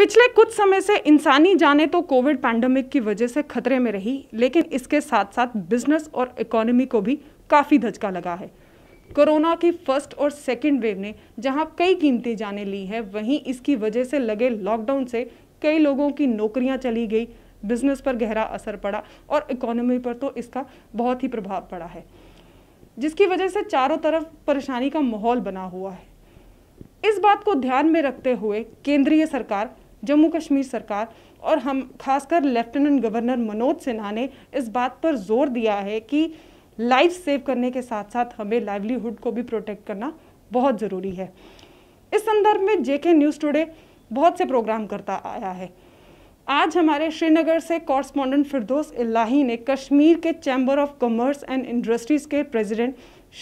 पिछले कुछ समय से इंसानी जाने तो कोविड पैंडमिक की वजह से खतरे में रही लेकिन इसके साथ साथ बिजनेस और इकोनॉमी को भी काफ़ी धचका लगा है कोरोना की फर्स्ट और सेकेंड वेव ने जहां कई कीमतें जाने ली है वहीं इसकी वजह से लगे लॉकडाउन से कई लोगों की नौकरियां चली गई बिजनेस पर गहरा असर पड़ा और इकोनॉमी पर तो इसका बहुत ही प्रभाव पड़ा है जिसकी वजह से चारों तरफ परेशानी का माहौल बना हुआ है इस बात को ध्यान में रखते हुए केंद्रीय सरकार जम्मू कश्मीर सरकार और हम खासकर लेफ्टिनेंट गवर्नर मनोज सिन्हा ने इस बात पर जोर दिया है कि लाइफ सेव करने के साथ साथ हमें लाइवलीहुड को भी प्रोटेक्ट करना बहुत ज़रूरी है इस संदर्भ में जेके न्यूज़ टुडे बहुत से प्रोग्राम करता आया है आज हमारे श्रीनगर से कॉरस्पॉन्डेंट फिरदोस इलाही ने कश्मीर के chamber of commerce and industries के प्रेसिडेंट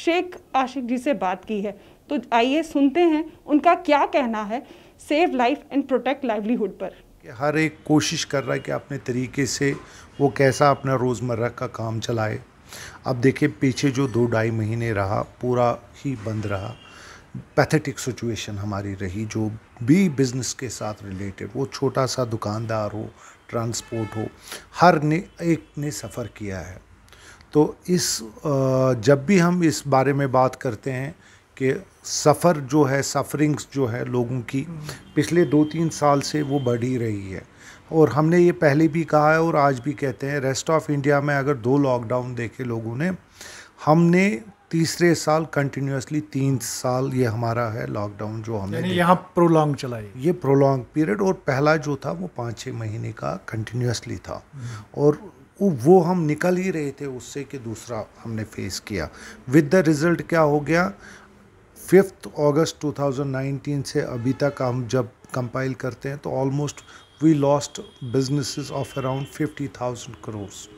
शेख आशिक जी से बात की है तो आइए सुनते हैं उनका क्या कहना है save life and protect livelihood पर हर एक कोशिश कर रहा है कि अपने तरीके से वो कैसा अपना रोज़मर्रा का काम चलाए अब देखिए पीछे जो दो ढाई महीने रहा पूरा ही बंद रहा पैथेटिक सिचुएशन हमारी रही जो भी बिज़नेस के साथ रिलेटेड वो छोटा सा दुकानदार हो ट्रांसपोर्ट हो हर ने एक ने सफ़र किया है तो इस जब भी हम इस बारे में बात करते हैं कि सफ़र जो है सफरिंग्स जो है लोगों की पिछले दो तीन साल से वो बढ़ ही रही है और हमने ये पहले भी कहा है और आज भी कहते हैं रेस्ट ऑफ इंडिया में अगर दो लॉकडाउन देखे लोगों ने हमने तीसरे साल कंटिन्यूसली तीन साल ये हमारा है लॉकडाउन जो हमने यहाँ प्रोलॉन्ग चला है ये प्रोलॉन्ग पीरियड और पहला जो था वो पाँच छः महीने का कंटिन्यूसली था और वो हम निकल ही रहे थे उससे कि दूसरा हमने फेस किया विद द रिज़ल्ट क्या हो गया फिफ्थ अगस्त 2019 से अभी तक हम जब कंपाइल करते हैं तो almost we lost business of around fifty thousand crores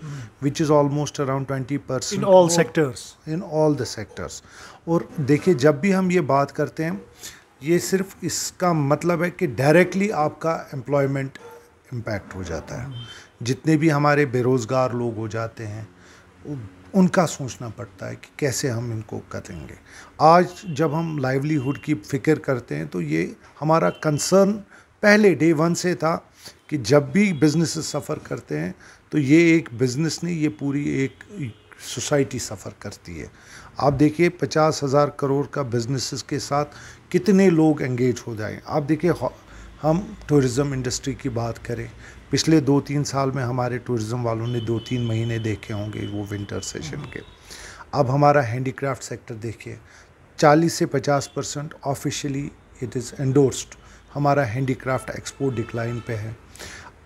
which is almost around twenty percent all sectors in all the sectors और देखिए जब भी हम ये बात करते हैं ये सिर्फ इसका मतलब है कि डायरेक्टली आपका एम्प्लॉयमेंट इम्पैक्ट हो जाता है जितने भी हमारे बेरोज़गार लोग हो जाते हैं उनका सोचना पड़ता है कि कैसे हम इनको करेंगे आज जब हम लाइवलीहुड की फ़िक्र करते हैं तो ये हमारा कंसर्न पहले डे वन से था कि जब भी बिजनेस सफ़र करते हैं तो ये एक बिज़नेस नहीं ये पूरी एक सोसाइटी सफ़र करती है आप देखिए पचास हज़ार करोड़ का बिजनेस के साथ कितने लोग एंगेज हो जाए आप देखिए हम टूरिज़म इंडस्ट्री की बात करें पिछले दो तीन साल में हमारे टूरिज़म वालों ने दो तीन महीने देखे होंगे वो विंटर सेशन हम्म। के अब हमारा हैंडीक्राफ्ट सेक्टर देखिए 40 से 50 percent officially it is endorsed हमारा हैंडीक्राफ्ट एक्सपोर्ट डिक्लाइन पे है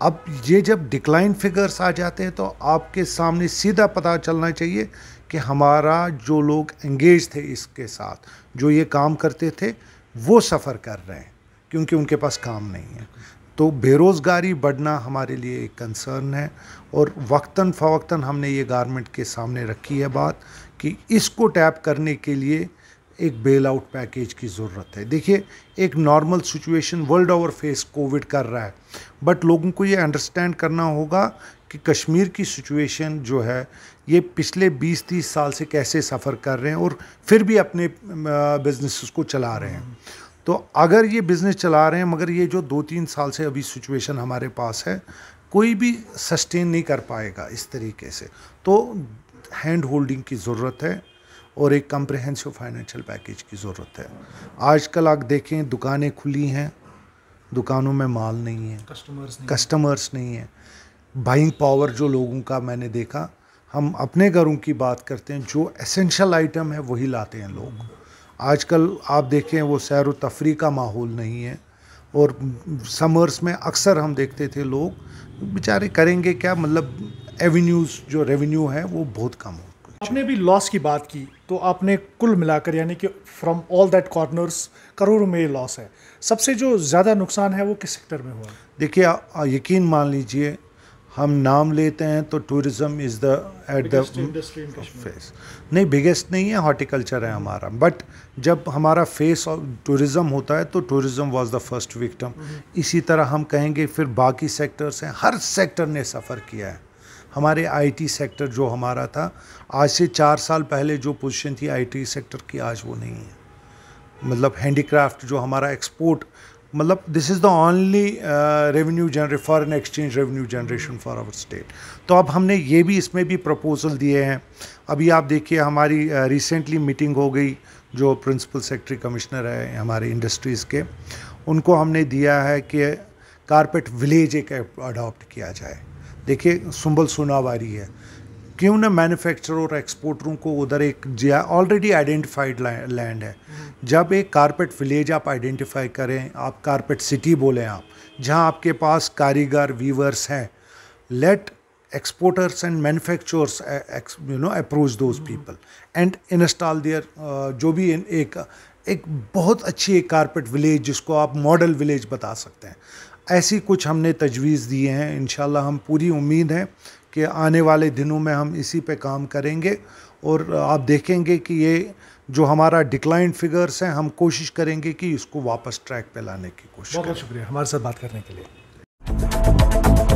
अब ये जब डिक्लाइन फिगर्स आ जाते हैं तो आपके सामने सीधा पता चलना चाहिए कि हमारा जो लोग एंगेज थे इसके साथ जो ये काम करते थे वो सफ़र कर रहे हैं क्योंकि उनके पास काम नहीं है तो बेरोज़गारी बढ़ना हमारे लिए एक कंसर्न है और वक्ता फवक्तन हमने ये गारमेंट के सामने रखी है बात कि इसको टैप करने के लिए एक बेल आउट पैकेज की ज़रूरत है देखिए एक normal situation world over face COVID कर रहा है बट लोगों को ये अंडरस्टैंड करना होगा कि कश्मीर की सिचुएशन जो है ये पिछले 20-30 साल से कैसे सफ़र कर रहे हैं और फिर भी अपने बिजनेस को चला रहे हैं तो अगर ये बिज़नेस चला रहे हैं मगर ये जो दो तीन साल से अभी सिचुएशन हमारे पास है कोई भी सस्टेन नहीं कर पाएगा इस तरीके से तो हैंड होल्डिंग की ज़रूरत है और एक कम्प्रहेंसिव फाइनेंशियल पैकेज की ज़रूरत है आजकल आप देखें दुकानें खुली हैं दुकानों में माल नहीं है कस्टमर्स नहीं कस्टमर्स नहीं है बाइंग पावर जो लोगों का मैंने देखा हम अपने घरों की बात करते हैं जो एसेंशियल आइटम है वही लाते हैं लोग आजकल आप देखें वो सैर व तफरी का माहौल नहीं है और समर्स में अक्सर हम देखते थे लोग बेचारे करेंगे क्या मतलब एवेन्यूज़ जो रेवेन्यू है वो बहुत कम हो आपने भी लॉस की बात की तो आपने कुल मिलाकर यानी कि फ्रॉम ऑल दैट कॉर्नर्स करोड़ों में लॉस है सबसे जो ज़्यादा नुकसान है वो किस सेक्टर में हुआ देखिए यकीन मान लीजिए हम नाम लेते हैं तो tourism is the at the face नहीं बिगेस्ट नहीं है हॉर्टिकल्चर है हमारा बट जब हमारा फेस टूरिज्म होता है तो tourism was the first victim इसी तरह हम कहेंगे फिर बाकी सेक्टर्स हैं हर सेक्टर ने सफ़र किया है हमारे आईटी सेक्टर जो हमारा था आज से चार साल पहले जो पोजीशन थी आईटी सेक्टर की आज वो नहीं है मतलब हैंडीक्राफ्ट जो हमारा एक्सपोर्ट मतलब this is the only revenue generate foreign exchange revenue generation for our state तो अब हमने ये भी इसमें भी प्रपोज़ल दिए हैं अभी आप देखिए हमारी रिसेंटली uh, मीटिंग हो गई जो प्रिंसिपल सेक्रेटरी कमिश्नर है हमारे इंडस्ट्रीज़ के उनको हमने दिया है कि कारपेट विलेज एक अडॉप्ट किया जाए देखिए सुंबल सोनावारी है क्यों ना मैन्युफैक्चरर और एक्सपोर्टरों को उधर एक जिया ऑलरेडी आइडेंटिफाइड लैंड है हम्म। जब एक कारपेट विलेज आप आइडेंटिफाई करें आप कारपेट सिटी बोलें आप जहां आपके पास कारीगर वीवर्स हैं let exporters and manufacturers you know approach those people and install and hmm. जो भी एक एक बहुत अच्छी एक कारपेट विलेज जिसको आप मॉडल विलेज बता सकते हैं ऐसी कुछ हमने तजवीज़ दिए हैं इन हम पूरी उम्मीद है कि आने वाले दिनों में हम इसी पे काम करेंगे और आप देखेंगे कि ये जो हमारा डिक्लाइन फिगर्स हैं हम कोशिश करेंगे कि इसको वापस ट्रैक पे लाने की कोशिश बहुत बहुत शुक्रिया हमारे साथ बात करने के लिए